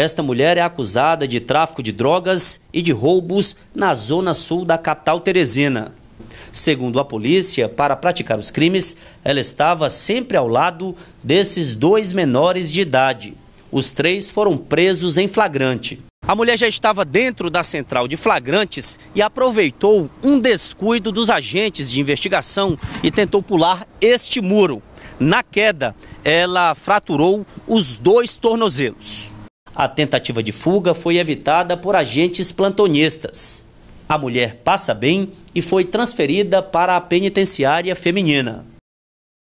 Esta mulher é acusada de tráfico de drogas e de roubos na zona sul da capital teresina. Segundo a polícia, para praticar os crimes, ela estava sempre ao lado desses dois menores de idade. Os três foram presos em flagrante. A mulher já estava dentro da central de flagrantes e aproveitou um descuido dos agentes de investigação e tentou pular este muro. Na queda, ela fraturou os dois tornozelos. A tentativa de fuga foi evitada por agentes plantonistas. A mulher passa bem e foi transferida para a penitenciária feminina.